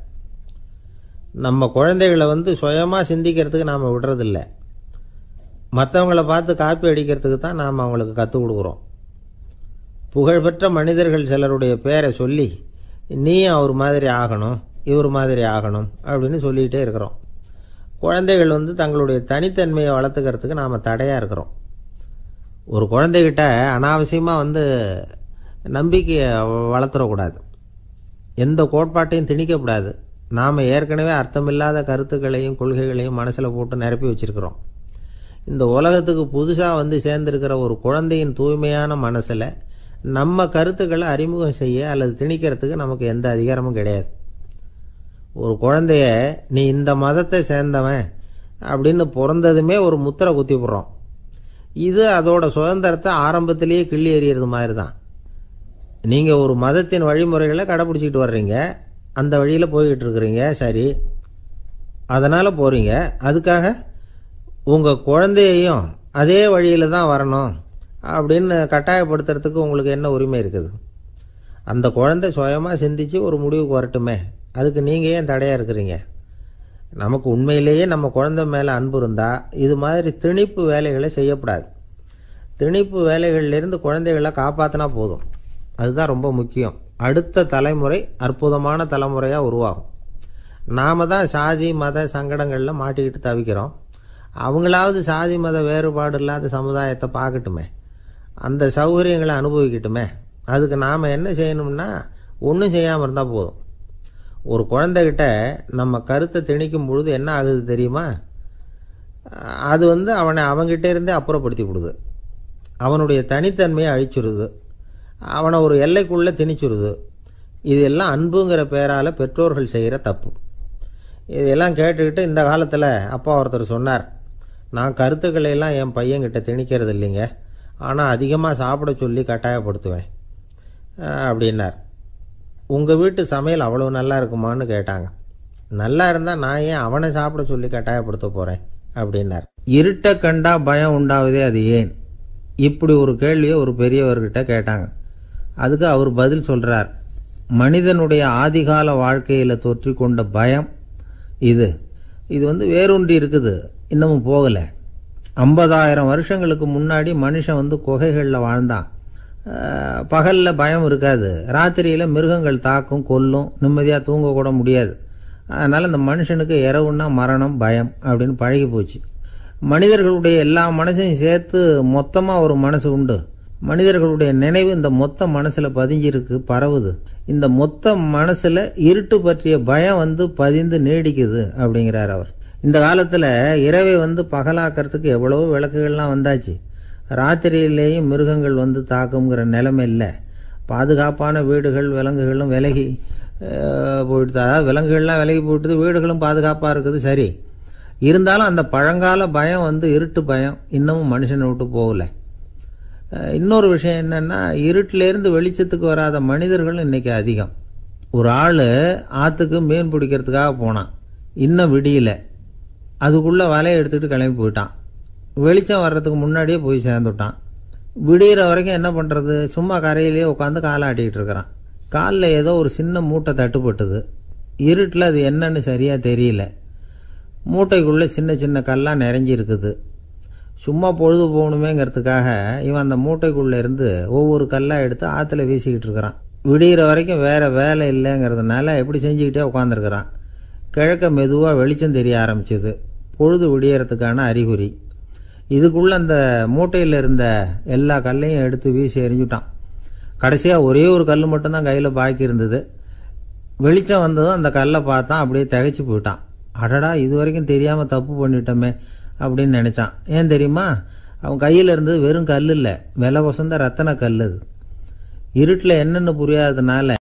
நம்ம குழந்தைகளை வந்து சுயமாக சிந்திக்கிறதுக்கு நாம் விடுறதில்ல மற்றவங்கள பார்த்து காப்பி அடிக்கிறதுக்கு தான் நாம் அவங்களுக்கு கற்றுக் கொடுக்குறோம் புகழ்பெற்ற மனிதர்கள் சிலருடைய பேரை சொல்லி நீ அவர் மாதிரி ஆகணும் இவர் மாதிரி ஆகணும் அப்படின்னு சொல்லிகிட்டே இருக்கிறோம் குழந்தைகள் வந்து தங்களுடைய தனித்தன்மையை வளர்த்துக்கிறதுக்கு நாம் தடையாக இருக்கிறோம் ஒரு குழந்தைகிட்ட அனாவசியமாக வந்து நம்பிக்கையை வளர்த்துடக்கூடாது எந்த கோட்பாட்டையும் திணிக்கக்கூடாது நாம் ஏற்கனவே அர்த்தமில்லாத கருத்துக்களையும் கொள்கைகளையும் மனசில் போட்டு நிரப்பி வச்சுருக்கிறோம் இந்த உலகத்துக்கு புதுசாக வந்து சேர்ந்துருக்கிற ஒரு குழந்தையின் தூய்மையான மனசில் நம்ம கருத்துக்களை அறிமுகம் செய்ய அல்லது திணிக்கிறதுக்கு நமக்கு எந்த அதிகாரமும் கிடையாது ஒரு குழந்தைய நீ இந்த மதத்தை சேர்ந்தவன் அப்படின்னு பிறந்ததுமே ஒரு முத்திரை குத்தி போடுறோம் இது அதோட சுதந்திரத்தை ஆரம்பத்திலேயே கிள்ளி எறியறது மாதிரி தான் நீங்கள் ஒரு மதத்தின் வழிமுறைகளை கடைபிடிச்சிக்கிட்டு வர்றீங்க அந்த வழியில் போய்கிட்டு இருக்கிறீங்க சரி அதனால் போகிறீங்க அதுக்காக உங்கள் குழந்தையையும் அதே வழியில் தான் வரணும் அப்படின்னு கட்டாயப்படுத்துறதுக்கு உங்களுக்கு என்ன உரிமை இருக்குது அந்த குழந்தை சுயமாக சிந்தித்து ஒரு முடிவுக்கு வரட்டுமே அதுக்கு நீங்கள் ஏன் தடையாக இருக்கிறீங்க நமக்கு உண்மையிலேயே நம்ம குழந்தை மேலே அன்பு இருந்தால் இது மாதிரி திணிப்பு வேலைகளை செய்யக்கூடாது திணிப்பு வேலைகள்லேருந்து குழந்தைகளை காப்பாற்றினா போதும் அதுதான் ரொம்ப முக்கியம் அடுத்த தலைமுறை அற்புதமான தலைமுறையாக உருவாகும் நாம் தான் சாதி மத சங்கடங்களில் மாட்டிக்கிட்டு தவிக்கிறோம் அவங்களாவது சாதி மத வேறுபாடு இல்லாத சமுதாயத்தை பார்க்கட்டுமே அந்த சௌகரியங்களை அனுபவிக்கட்டுமே அதுக்கு நாம் என்ன செய்யணும்னா ஒன்றும் செய்யாமல் இருந்தால் போதும் ஒரு குழந்தைகிட்ட நம்ம கருத்தை திணிக்கும் பொழுது என்ன ஆகுது தெரியுமா அது வந்து அவனை அவங்ககிட்ட இருந்தே அப்புறப்படுத்தி விடுது அவனுடைய தனித்தன்மையை அழிச்சிடுது அவனை ஒரு எல்லைக்குள்ளே திணிச்சுடுது இதெல்லாம் அன்புங்கிற பேரால் பெற்றோர்கள் செய்கிற தப்பு இதெல்லாம் கேட்டுக்கிட்டு இந்த காலத்தில் அப்பா ஒருத்தர் சொன்னார் நான் கருத்துக்களை எல்லாம் என் பையன்கிட்ட திணிக்கிறது இல்லைங்க ஆனால் அதிகமாக சாப்பிட சொல்லி கட்டாயப்படுத்துவேன் அப்படின்னார் உங்கள் வீட்டு சமையல் அவ்வளோ நல்லா இருக்குமான்னு கேட்டாங்க நல்லா இருந்தால் நான் ஏன் அவனை சாப்பிட சொல்லி கட்டாயப்படுத்த போகிறேன் அப்படின்னார் இருட்டை கண்டா பயம் உண்டாவதே அது ஏன் இப்படி ஒரு கேள்வியை ஒரு பெரியவர்கிட்ட கேட்டாங்க அதுக்கு அவர் பதில் சொல்கிறார் மனிதனுடைய ஆதிகால வாழ்க்கையில் தொற்றி கொண்ட பயம் இது இது வந்து வேறொன்றி இருக்குது இன்னமும் போகலை ஐம்பதாயிரம் வருஷங்களுக்கு முன்னாடி மனுஷன் வந்து குகைகளில் வாழ்ந்தான் பகலில் பயம் இருக்காது ராத்திரியில் மிருகங்கள் தாக்கும் கொல்லும் நிம்மதியாக தூங்கக்கூட முடியாது அதனால் இந்த மனுஷனுக்கு இரவுன்னா மரணம் பயம் அப்படின்னு பழகி போச்சு மனிதர்களுடைய எல்லா மனசையும் சேர்த்து மொத்தமாக ஒரு மனசு உண்டு மனிதர்களுடைய நினைவு இந்த மொத்த மனசில் பதிஞ்சிருக்கு பரவுது இந்த மொத்த மனசில் இருட்டு பற்றிய பயம் வந்து பதிந்து நீடிக்குது அப்படிங்கிறார் அவர் இந்த காலத்தில் இரவை வந்து பகலாக்கிறதுக்கு எவ்வளவோ விளக்குகள்லாம் வந்தாச்சு ராத்திரியிலேயும் மிருகங்கள் வந்து தாக்குங்கிற நிலைமை இல்லை பாதுகாப்பான வீடுகள் விலங்குகளும் விலகி போயிட்டு அதாவது விலங்குகள்லாம் விலகி போயிட்டு வீடுகளும் பாதுகாப்பாக இருக்குது சரி இருந்தாலும் அந்த பழங்கால பயம் வந்து இருட்டு பயம் இன்னமும் மனுஷனை விட்டு போகலை இன்னொரு விஷயம் என்னன்னா இருட்டிலேருந்து வெளிச்சத்துக்கு வராத மனிதர்கள் இன்னைக்கு அதிகம் ஒரு ஆள் ஆற்றுக்கு மீன் பிடிக்கிறதுக்காக போனான் இன்னும் விடியல அதுக்குள்ளே வலையை எடுத்துகிட்டு கிளம்பி போயிட்டான் வெளிச்சம் வர்றதுக்கு முன்னாடியே போய் சேர்ந்துட்டான் விடிகிற வரைக்கும் என்ன பண்ணுறது சும்மா கரையிலேயே உட்காந்து ஆட்டிக்கிட்டு இருக்கிறான் காலில் ஏதோ ஒரு சின்ன மூட்டை தட்டுப்பட்டுது இருட்டில் அது என்னன்னு சரியாக தெரியல மூட்டைக்குள்ளே சின்ன சின்ன கல்லாக நிறைஞ்சி இருக்குது சும்மா பொழுது போகணுமேங்கிறதுக்காக இவன் அந்த மூட்டைக்குள்ளேருந்து ஒவ்வொரு கல்லாக எடுத்து ஆற்றுல வீசிக்கிட்டு இருக்கிறான் விடிகிற வரைக்கும் வேறு வேலை இல்லைங்கிறதுனால எப்படி செஞ்சுக்கிட்டே உட்காந்துருக்குறான் கிழக்க மெதுவாக வெளிச்சம் தெரிய ஆரம்பிச்சிது பொழுது விடியறதுக்கான அறிகுறி இதுக்குள்ளே அந்த மூட்டையில் இருந்த எல்லா கல்லையும் எடுத்து வீசி எறிஞ்சுட்டான் கடைசியாக ஒரே ஒரு கல் மட்டும்தான் கையில் பாக்கி இருந்தது வெளிச்சம் வந்ததும் அந்த கல்லை பார்த்தான் அப்படியே தகைச்சு போயிட்டான் அடடா இது வரைக்கும் தெரியாமல் தப்பு பண்ணிட்டோமே அப்படின்னு நினச்சான் ஏன் தெரியுமா அவன் கையில் இருந்தது வெறும் கல் இல்லை விலை வசந்த ரத்தன கல் அது இருட்டில் என்னென்னு புரியாததுனால